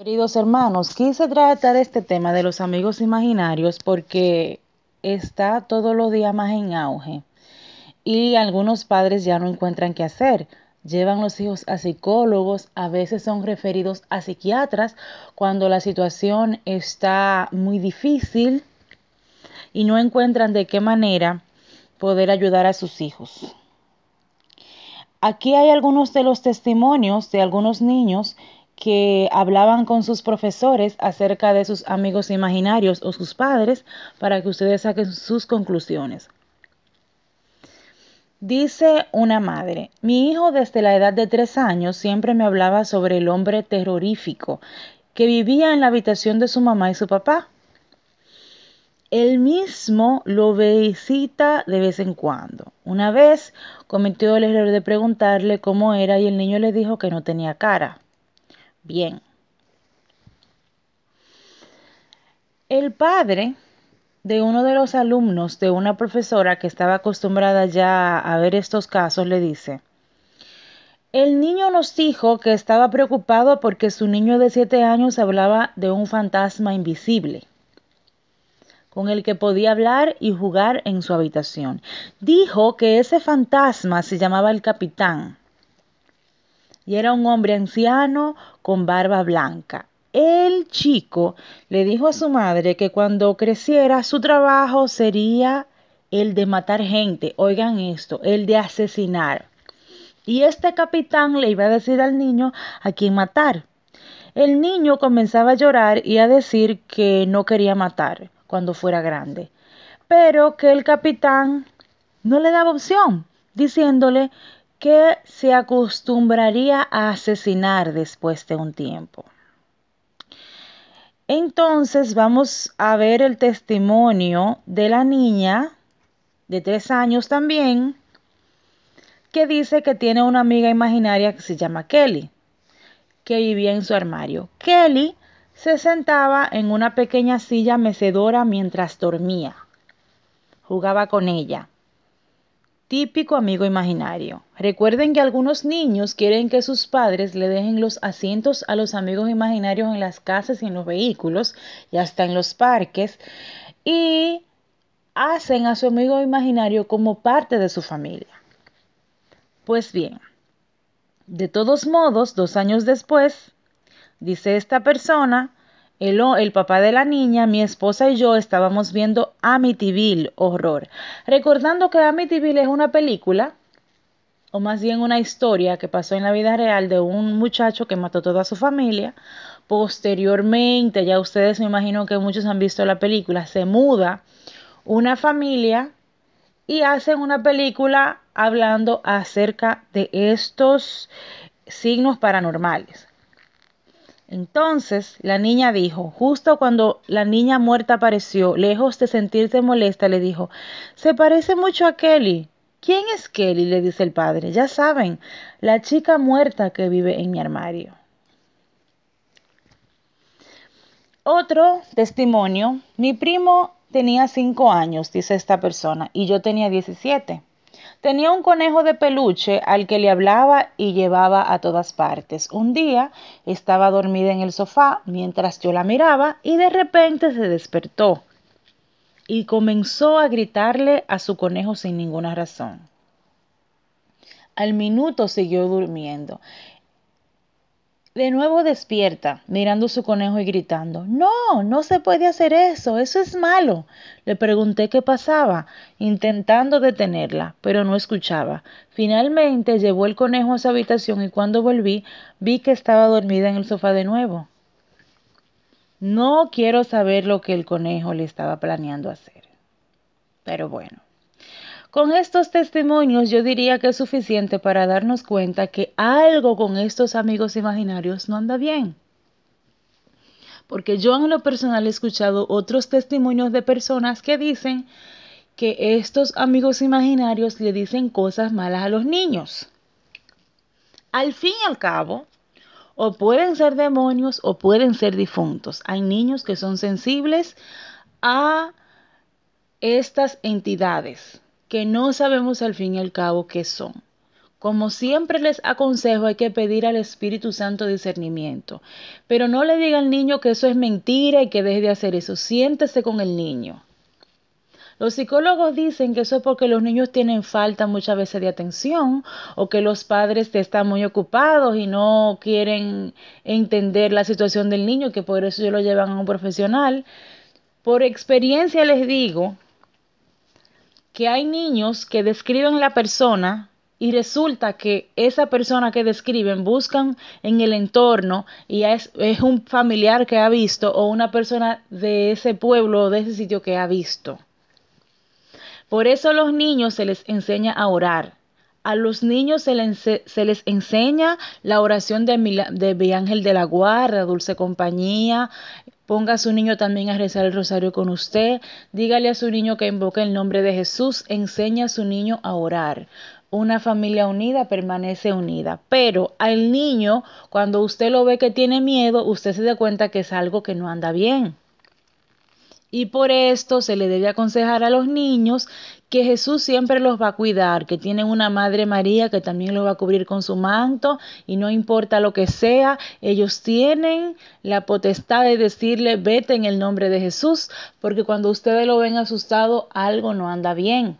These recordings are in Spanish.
Queridos hermanos, trata de este tema de los amigos imaginarios porque está todos los días más en auge y algunos padres ya no encuentran qué hacer. Llevan los hijos a psicólogos, a veces son referidos a psiquiatras cuando la situación está muy difícil y no encuentran de qué manera poder ayudar a sus hijos. Aquí hay algunos de los testimonios de algunos niños que hablaban con sus profesores acerca de sus amigos imaginarios o sus padres para que ustedes saquen sus conclusiones. Dice una madre, mi hijo desde la edad de tres años siempre me hablaba sobre el hombre terrorífico que vivía en la habitación de su mamá y su papá. Él mismo lo visita de vez en cuando. Una vez cometió el error de preguntarle cómo era y el niño le dijo que no tenía cara bien. El padre de uno de los alumnos de una profesora que estaba acostumbrada ya a ver estos casos le dice, el niño nos dijo que estaba preocupado porque su niño de siete años hablaba de un fantasma invisible con el que podía hablar y jugar en su habitación. Dijo que ese fantasma se llamaba el capitán y era un hombre anciano con barba blanca. El chico le dijo a su madre que cuando creciera su trabajo sería el de matar gente, oigan esto, el de asesinar. Y este capitán le iba a decir al niño a quién matar. El niño comenzaba a llorar y a decir que no quería matar cuando fuera grande, pero que el capitán no le daba opción, diciéndole que se acostumbraría a asesinar después de un tiempo. Entonces vamos a ver el testimonio de la niña de tres años también, que dice que tiene una amiga imaginaria que se llama Kelly, que vivía en su armario. Kelly se sentaba en una pequeña silla mecedora mientras dormía. Jugaba con ella. Típico amigo imaginario. Recuerden que algunos niños quieren que sus padres le dejen los asientos a los amigos imaginarios en las casas y en los vehículos y hasta en los parques y hacen a su amigo imaginario como parte de su familia. Pues bien, de todos modos, dos años después, dice esta persona, el, papá de la niña, mi esposa y yo estábamos viendo Amityville Horror. Recordando que Amityville es una película, o más bien una historia que pasó en la vida real de un muchacho que mató toda su familia. Posteriormente, ya ustedes me imagino que muchos han visto la película, se muda una familia y hacen una película hablando acerca de estos signos paranormales. Entonces la niña dijo, justo cuando la niña muerta apareció, lejos de sentirse molesta, le dijo, se parece mucho a Kelly. ¿Quién es Kelly? le dice el padre. Ya saben, la chica muerta que vive en mi armario. Otro testimonio, mi primo tenía cinco años, dice esta persona, y yo tenía 17. Tenía un conejo de peluche al que le hablaba y llevaba a todas partes. Un día estaba dormida en el sofá mientras yo la miraba y de repente se despertó y comenzó a gritarle a su conejo sin ninguna razón. Al minuto siguió durmiendo de nuevo despierta, mirando su conejo y gritando, No, no se puede hacer eso, eso es malo. Le pregunté qué pasaba, intentando detenerla, pero no escuchaba. Finalmente llevó el conejo a su habitación y cuando volví vi que estaba dormida en el sofá de nuevo. No quiero saber lo que el conejo le estaba planeando hacer. Pero bueno. Con estos testimonios yo diría que es suficiente para darnos cuenta que algo con estos amigos imaginarios no anda bien. Porque yo en lo personal he escuchado otros testimonios de personas que dicen que estos amigos imaginarios le dicen cosas malas a los niños. Al fin y al cabo, o pueden ser demonios o pueden ser difuntos. Hay niños que son sensibles a estas entidades que no sabemos al fin y al cabo qué son. Como siempre les aconsejo, hay que pedir al Espíritu Santo discernimiento. Pero no le diga al niño que eso es mentira y que deje de hacer eso. Siéntese con el niño. Los psicólogos dicen que eso es porque los niños tienen falta muchas veces de atención o que los padres están muy ocupados y no quieren entender la situación del niño, que por eso ellos lo llevan a un profesional. Por experiencia les digo que hay niños que describen la persona y resulta que esa persona que describen buscan en el entorno y es, un familiar que ha visto o una persona de ese pueblo o de ese sitio que ha visto. Por eso a los niños se les enseña a orar. A los niños se les, enseña la oración de, de Ángel de la Guarda, Dulce Compañía, Ponga a su niño también a rezar el rosario con usted. Dígale a su niño que invoque el nombre de Jesús. Enseña a su niño a orar. Una familia unida permanece unida. Pero al niño, cuando usted lo ve que tiene miedo, usted se da cuenta que es algo que no anda bien. Y por esto se le debe aconsejar a los niños que Jesús siempre los va a cuidar, que tienen una Madre María que también los va a cubrir con su manto y no importa lo que sea, ellos tienen la potestad de decirle vete en el nombre de Jesús, porque cuando ustedes lo ven asustado, algo no anda bien.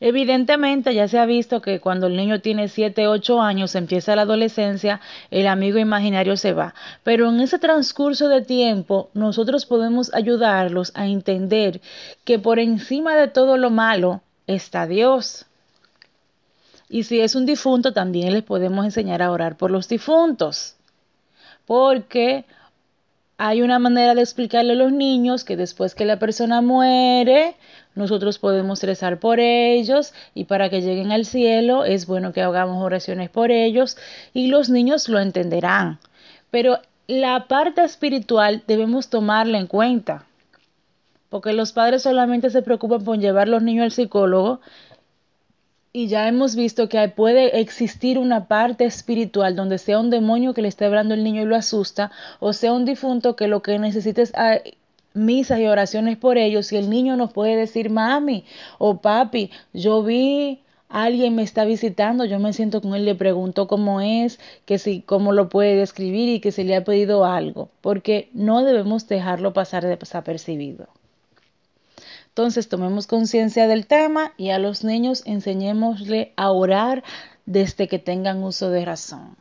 Evidentemente ya se ha visto que cuando el niño tiene 7, 8 años, empieza la adolescencia, el amigo imaginario se va. Pero en ese transcurso de tiempo nosotros podemos ayudarlos a entender que por encima de todo lo malo está Dios. Y si es un difunto, también les podemos enseñar a orar por los difuntos. Porque hay una manera de explicarle a los niños que después que la persona muere, nosotros podemos rezar por ellos y para que lleguen al cielo es bueno que hagamos oraciones por ellos y los niños lo entenderán. Pero la parte espiritual debemos tomarla en cuenta, porque los padres solamente se preocupan por llevar a los niños al psicólogo y ya hemos visto que puede existir una parte espiritual donde sea un demonio que le esté hablando al niño y lo asusta, o sea un difunto que lo que necesita es ah, misas y oraciones por ellos y el niño nos puede decir, mami o papi, yo vi, alguien me está visitando, yo me siento con él, le pregunto cómo es, que si, cómo lo puede describir y que se le ha pedido algo, porque no debemos dejarlo pasar desapercibido. Entonces tomemos conciencia del tema y a los niños enseñémosle a orar desde que tengan uso de razón.